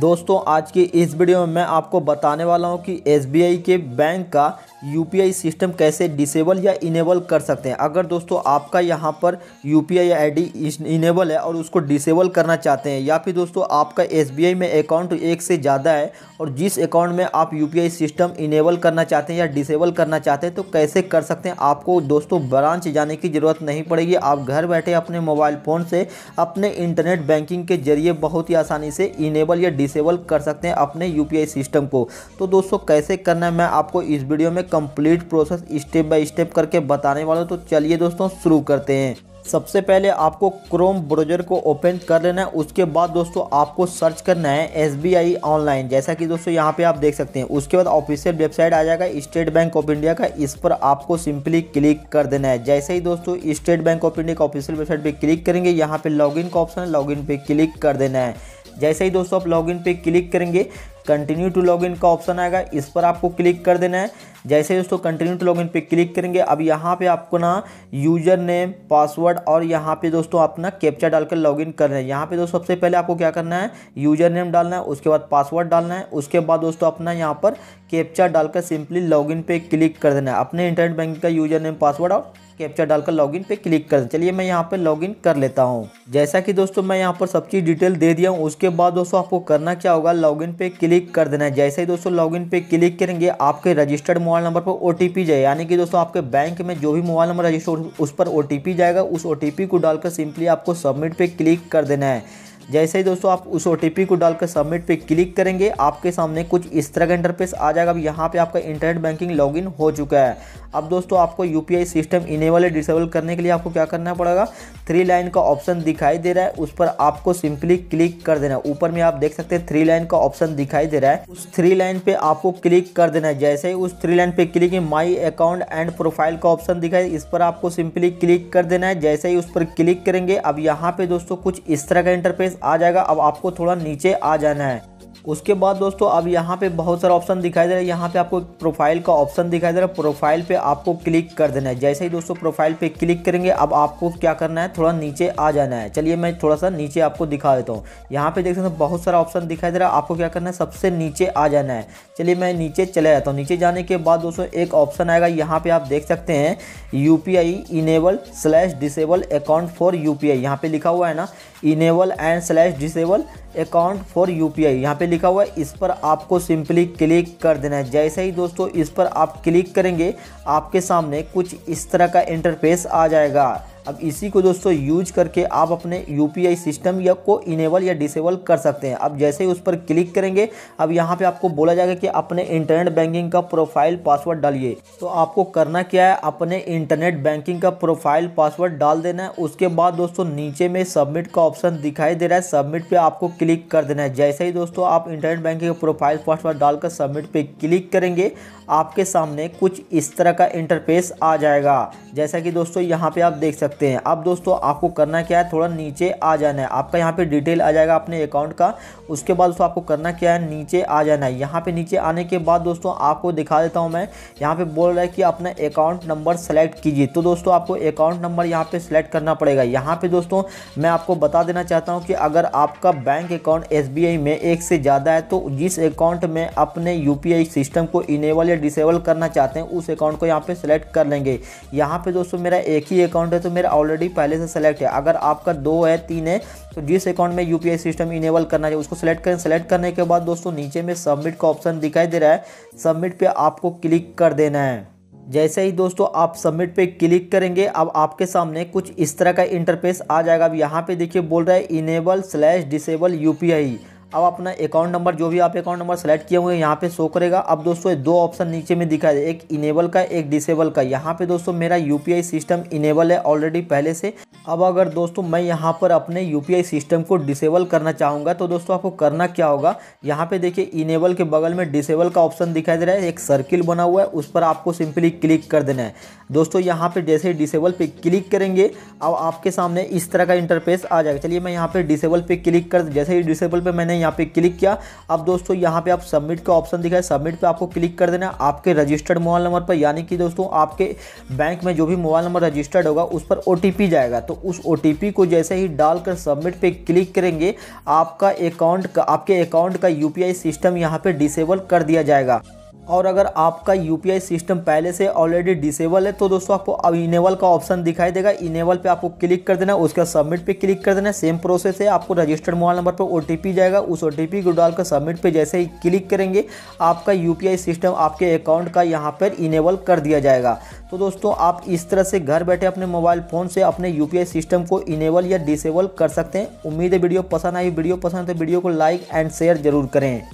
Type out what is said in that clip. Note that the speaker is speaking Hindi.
दोस्तों आज की इस वीडियो में मैं आपको बताने वाला हूं कि एस के बैंक का यू सिस्टम कैसे डिसेबल या इनेबल कर सकते हैं अगर दोस्तों आपका यहां पर यू पी आई इनेबल है और उसको डिसेबल करना चाहते हैं या फिर दोस्तों आपका एस में अकाउंट एक से ज़्यादा है और जिस अकाउंट में आप यू सिस्टम इनेबल करना चाहते हैं या डिसेबल करना चाहते हैं तो कैसे कर सकते हैं आपको दोस्तों ब्रांच जाने की ज़रूरत नहीं पड़ेगी आप घर बैठे अपने मोबाइल फ़ोन से अपने इंटरनेट बैंकिंग के जरिए बहुत ही आसानी से इनेबल या डिसेबल कर सकते हैं अपने यूपीआई सिस्टम को तो दोस्तों कैसे करना है मैं आपको इस वीडियो में complete process step by step करके बताने वाला हूँ तो चलिए दोस्तों शुरू करते हैं सबसे पहले आपको क्रोम ब्राउजर को ओपन कर लेना है उसके बाद दोस्तों आपको सर्च करना है एस ऑनलाइन जैसा कि दोस्तों यहां पे आप देख सकते हैं उसके बाद ऑफिशियल वेबसाइट आ जाएगा स्टेट बैंक ऑफ इंडिया का इस पर आपको सिंपली क्लिक कर देना है जैसे ही दोस्तों स्टेट बैंक ऑफ इंडिया का ऑफिशियल वेबसाइट पर क्लिक करेंगे यहाँ पर लॉग का ऑप्शन है लॉग इन क्लिक कर देना है जैसे ही दोस्तों आप लॉगिन पे क्लिक करेंगे कंटिन्यू टू लॉगिन का ऑप्शन आएगा इस पर आपको क्लिक कर देना है जैसे दोस्तों कंटिन्यू टू इन पे क्लिक करेंगे अब यहाँ पे आपको ना यूजर नेम पासवर्ड और यहाँ पे दोस्तों अपना कैप्चा डालकर लॉग कर करना है यहाँ पे दोस्तों सबसे पहले आपको क्या करना है यूजर नेम डालना है उसके बाद पासवर्ड डालना है उसके बाद दोस्तों अपना यहाँ पर कैप्चा डालकर सिंपली इन पे क्लिक कर देना है अपने इंटरनेट बैंकिंग का यूजर नेम पासवर्ड और कैप्चा डालकर लॉगिन पे क्लिक कर चलिए मैं यहाँ पे लॉगिन कर लेता हूँ जैसा कि दोस्तों मैं यहाँ पर सब चीज़ डिटेल दे दिया हूँ उसके बाद दोस्तों आपको करना क्या होगा लॉगिन पे क्लिक कर देना है जैसे ही दोस्तों लॉगिन पे क्लिक करेंगे आपके रजिस्टर्ड मोबाइल मोबाइल नंबर पर ओ जाए यानी कि दोस्तों आपके बैंक में जो भी मोबाइल नंबर रजिस्टर उस पर ओ जाएगा उस ओ को डालकर सिंपली आपको सबमिट पर क्लिक कर देना है जैसे ही दोस्तों आप उस ओ को डालकर सबमिट पे क्लिक करेंगे आपके सामने कुछ इस तरह का इंटरफेस आ जाएगा अब यहाँ पे आपका इंटरनेट बैंकिंग लॉगिन हो चुका है अब दोस्तों आपको यू सिस्टम इनेबल या डिसेबल करने के लिए आपको क्या करना पड़ेगा थ्री लाइन का ऑप्शन दिखाई दे रहा है उस पर आपको सिंपली क्लिक कर देना है ऊपर में आप देख सकते हैं थ्री लाइन का ऑप्शन दिखाई दे रहा है उस थ्री लाइन पे आपको क्लिक कर देना है जैसे ही उस थ्री लाइन पे click my account and profile का ऑप्शन दिखाई इस पर आपको सिंपली क्लिक कर देना है जैसे ही उस पर क्लिक करेंगे अब यहाँ पे दोस्तों कुछ इस तरह का इंटरफेस आ जाएगा अब आपको थोड़ा नीचे आ जाना है उसके बाद दोस्तों अब यहाँ पे बहुत सारा ऑप्शन दिखाई दे रहा है यहाँ पे आपको प्रोफाइल का ऑप्शन दिखाई दे रहा है प्रोफाइल पे आपको क्लिक कर देना है जैसे ही दोस्तों प्रोफाइल पे क्लिक करेंगे अब आपको क्या करना है थोड़ा नीचे आ जाना है चलिए मैं थोड़ा सा नीचे आपको दिखा देता हूँ यहाँ पे देख सकते हैं बहुत सारा ऑप्शन दिखाई दे रहा है आपको क्या करना है सबसे नीचे आ जाना है चलिए मैं नीचे चले जाता हूँ नीचे जाने के बाद दोस्तों एक ऑप्शन आएगा यहाँ पर आप देख सकते हैं U P I enable slash disable account for U P यहाँ पे लिखा हुआ है ना enable and slash disable account for U P I यहाँ पर लिखा हुआ है इस पर आपको सिंपली क्लिक कर देना है जैसे ही दोस्तों इस पर आप क्लिक करेंगे आपके सामने कुछ इस तरह का इंटरफेस आ जाएगा अब इसी को दोस्तों यूज करके आप अपने यू सिस्टम या को इनेबल या डिसेबल कर सकते हैं अब जैसे ही उस पर क्लिक करेंगे अब यहाँ पर आपको बोला जाएगा कि अपने इंटरनेट बैंकिंग का प्रोफाइल पासवर्ड डालिए तो आपको करना क्या है अपने इंटरनेट बैंकिंग का प्रोफाइल पासवर्ड डाल देना है उसके बाद दोस्तों नीचे में सबमिट का ऑप्शन दिखाई दे रहा है सबमिट पे आपको क्लिक कर देना है जैसे ही दोस्तों आप इंटरनेट बैंकिंग का प्रोफाइल पासवर्ड डालकर सबमिट पे क्लिक करेंगे आपके सामने कुछ इस तरह का इंटरफेस आ जाएगा जैसा कि दोस्तों यहाँ पे आप देख सकते सकते हैं अब दोस्तों आपको करना क्या है थोड़ा नीचे आ जाना है आपका यहाँ पे डिटेल आ जाएगा अपने अकाउंट का उसके बाद दोस्तों आपको करना क्या है नीचे आ जाना है यहाँ पे नीचे आने के बाद दोस्तों आपको दिखा देता हूँ मैं यहाँ पे बोल रहा है कि अपना अकाउंट नंबर सेलेक्ट कीजिए तो दोस्तों आपको अकाउंट नंबर यहाँ पे सेलेक्ट करना पड़ेगा यहाँ पे दोस्तों मैं आपको बता देना चाहता हूँ कि अगर आपका बैंक अकाउंट एस में एक से ज़्यादा है तो जिस अकाउंट में अपने यू सिस्टम को इनेबल या डिसेबल करना चाहते हैं उस अकाउंट को यहाँ पर सेलेक्ट कर लेंगे यहाँ पर दोस्तों मेरा एक ही अकाउंट है तो मेरा ऑलरेडी पहले से सेलेक्ट है अगर आपका दो है तीन है तो जिस अकाउंट में यू सिस्टम इनेबल करना है उसको सेलेक्ट करें सेलेक्ट करने के बाद दोस्तों नीचे में सबमिट का ऑप्शन दिखाई दे रहा है सबमिट पर आपको क्लिक कर देना है जैसे ही दोस्तों आप सबमिट पे क्लिक करेंगे अब आपके सामने कुछ इस तरह का इंटरफेस आ जाएगा अब यहाँ पे देखिए बोल रहा है इनेबल स्लैश डिसेबल यूपीआई अब अपना अकाउंट नंबर जो भी आप अकाउंट नंबर सेलेक्ट किए हुए यहाँ पे शो करेगा अब दोस्तों दो ऑप्शन नीचे में दिखा दे एक इनेबल का एक डिसेबल का यहाँ पे दोस्तों मेरा यूपीआई सिस्टम इनेबल है ऑलरेडी पहले से अब अगर दोस्तों मैं यहाँ पर अपने यूपीआई सिस्टम को डिसेबल करना चाहूँगा तो दोस्तों आपको करना क्या होगा यहाँ पे देखिए इनेबल के बगल में डिसेबल का ऑप्शन दिखाई दे रहा है एक सर्किल बना हुआ है उस पर आपको सिंपली क्लिक कर देना है दोस्तों यहाँ पे जैसे डिसेबल पे क्लिक करेंगे अब आपके सामने इस तरह का इंटरफेस आ जाएगा चलिए मैं यहाँ पे डिसेबल पे क्लिक कर जैसे ही डिसेबल पे मैंने यहाँ पे क्लिक किया अब दोस्तों यहाँ पे आप सबमिट का ऑप्शन दिखा है सबमिट पे आपको क्लिक कर देना आपके रजिस्टर्ड मोबाइल नंबर पर यानी कि दोस्तों आपके बैंक में जो भी मोबाइल नंबर रजिस्टर्ड होगा उस पर ओ जाएगा तो उस ओ को जैसे ही डालकर सबमिट पर क्लिक करेंगे आपका अकाउंट आपके अकाउंट का यू सिस्टम यहाँ पर डिसेबल कर दिया जाएगा और अगर आपका यू सिस्टम पहले से ऑलरेडी डिसेबल है तो दोस्तों आपको अब इनेबल का ऑप्शन दिखाई देगा इनेबल पे आपको क्लिक कर देना उसके सबमिट पे क्लिक कर देना सेम प्रोसेस है आपको रजिस्टर्ड मोबाइल नंबर पर ओ जाएगा उस ओ टी को डालकर सबमिट पे जैसे ही क्लिक करेंगे आपका यू सिस्टम आपके अकाउंट का यहाँ पर इनेबल कर दिया जाएगा तो दोस्तों आप इस तरह से घर बैठे अपने मोबाइल फ़ोन से अपने यू सिस्टम को इनेबल या डिसेबल कर सकते हैं उम्मीद है वीडियो पसंद आई वीडियो पसंद तो वीडियो को लाइक एंड शेयर जरूर करें